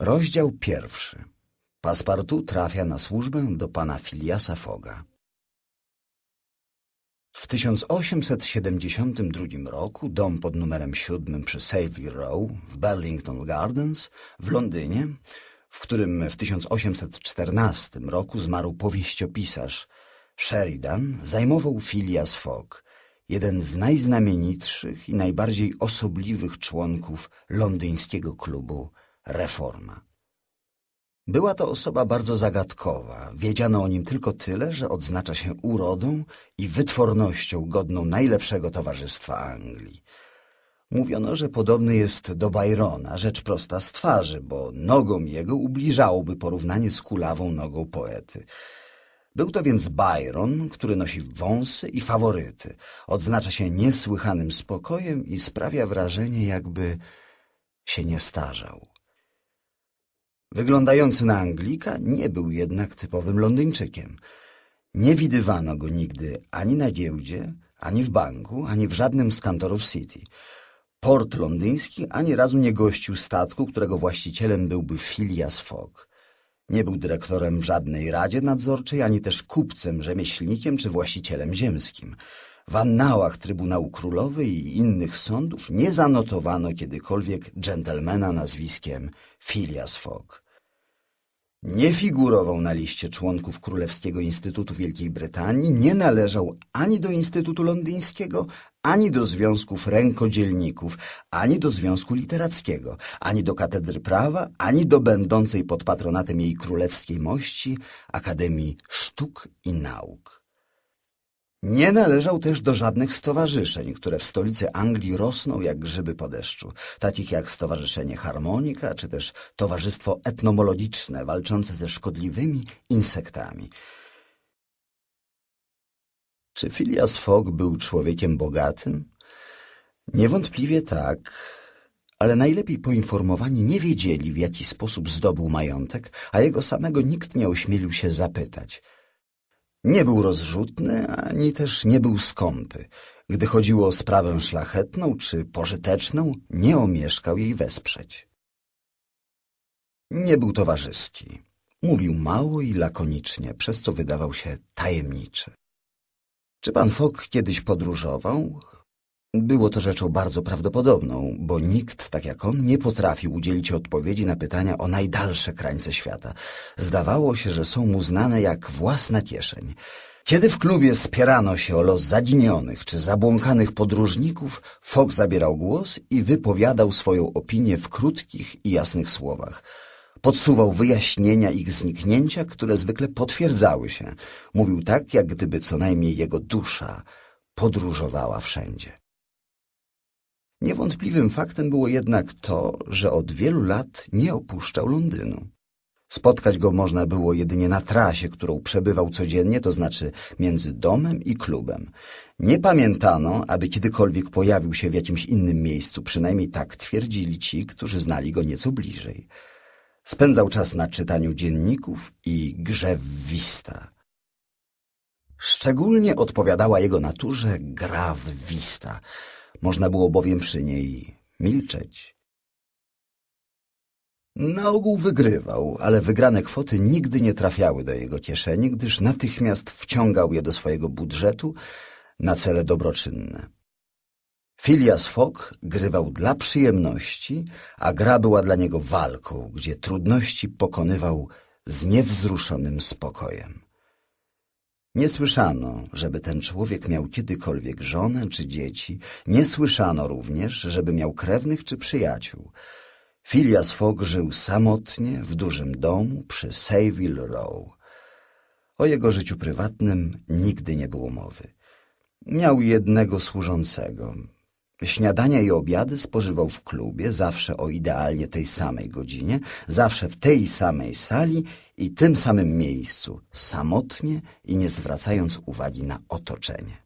Rozdział pierwszy. Paspartu trafia na służbę do pana Filiasa Foga. W 1872 roku dom pod numerem 7 przy Savile Row w Burlington Gardens w Londynie, w którym w 1814 roku zmarł powieściopisarz Sheridan, zajmował Filias Fogg, jeden z najznamienitszych i najbardziej osobliwych członków londyńskiego klubu reforma. Była to osoba bardzo zagadkowa. Wiedziano o nim tylko tyle, że odznacza się urodą i wytwornością godną najlepszego towarzystwa Anglii. Mówiono, że podobny jest do Byrona, rzecz prosta z twarzy, bo nogą jego ubliżałoby porównanie z kulawą nogą poety. Był to więc Byron, który nosi wąsy i faworyty. Odznacza się niesłychanym spokojem i sprawia wrażenie, jakby się nie starzał. Wyglądający na Anglika, nie był jednak typowym Londyńczykiem. Nie widywano go nigdy ani na giełdzie, ani w banku, ani w żadnym z kantorów City. Port londyński ani razu nie gościł statku, którego właścicielem byłby Phileas Fogg. Nie był dyrektorem w żadnej radzie nadzorczej, ani też kupcem, rzemieślnikiem czy właścicielem ziemskim. W annałach Trybunału królowej i innych sądów nie zanotowano kiedykolwiek dżentelmena nazwiskiem Phileas Fogg. Nie figurował na liście członków Królewskiego Instytutu Wielkiej Brytanii, nie należał ani do Instytutu Londyńskiego, ani do związków rękodzielników, ani do związku literackiego, ani do katedry prawa, ani do będącej pod patronatem jej królewskiej mości Akademii Sztuk i Nauk. Nie należał też do żadnych stowarzyszeń, które w stolicy Anglii rosną jak grzyby po deszczu, takich jak Stowarzyszenie Harmonika czy też Towarzystwo Etnomologiczne walczące ze szkodliwymi insektami. Czy Phileas Fogg był człowiekiem bogatym? Niewątpliwie tak, ale najlepiej poinformowani nie wiedzieli, w jaki sposób zdobył majątek, a jego samego nikt nie ośmielił się zapytać – nie był rozrzutny, ani też nie był skąpy. Gdy chodziło o sprawę szlachetną czy pożyteczną, nie omieszkał jej wesprzeć. Nie był towarzyski. Mówił mało i lakonicznie, przez co wydawał się tajemniczy. Czy pan Fok kiedyś podróżował? Było to rzeczą bardzo prawdopodobną, bo nikt, tak jak on, nie potrafił udzielić odpowiedzi na pytania o najdalsze krańce świata. Zdawało się, że są mu znane jak własna kieszeń. Kiedy w klubie spierano się o los zaginionych czy zabłąkanych podróżników, Fok zabierał głos i wypowiadał swoją opinię w krótkich i jasnych słowach. Podsuwał wyjaśnienia ich zniknięcia, które zwykle potwierdzały się. Mówił tak, jak gdyby co najmniej jego dusza podróżowała wszędzie. Niewątpliwym faktem było jednak to, że od wielu lat nie opuszczał Londynu. Spotkać go można było jedynie na trasie, którą przebywał codziennie, to znaczy między domem i klubem. Nie pamiętano, aby kiedykolwiek pojawił się w jakimś innym miejscu, przynajmniej tak twierdzili ci, którzy znali go nieco bliżej. Spędzał czas na czytaniu dzienników i grze w wista. Szczególnie odpowiadała jego naturze gra w wista – można było bowiem przy niej milczeć. Na ogół wygrywał, ale wygrane kwoty nigdy nie trafiały do jego kieszeni, gdyż natychmiast wciągał je do swojego budżetu na cele dobroczynne. Filias Fogg grywał dla przyjemności, a gra była dla niego walką, gdzie trudności pokonywał z niewzruszonym spokojem. Nie słyszano, żeby ten człowiek miał kiedykolwiek żonę czy dzieci. Nie słyszano również, żeby miał krewnych czy przyjaciół. Phileas Fogg żył samotnie w dużym domu przy Savile Row. O jego życiu prywatnym nigdy nie było mowy. Miał jednego służącego, Śniadania i obiady spożywał w klubie, zawsze o idealnie tej samej godzinie, zawsze w tej samej sali i tym samym miejscu, samotnie i nie zwracając uwagi na otoczenie.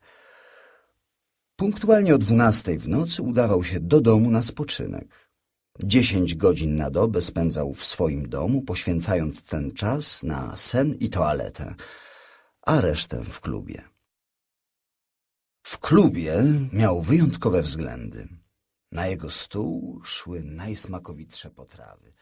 Punktualnie o dwunastej w nocy udawał się do domu na spoczynek. Dziesięć godzin na dobę spędzał w swoim domu, poświęcając ten czas na sen i toaletę, a resztę w klubie. W klubie miał wyjątkowe względy. Na jego stół szły najsmakowitsze potrawy.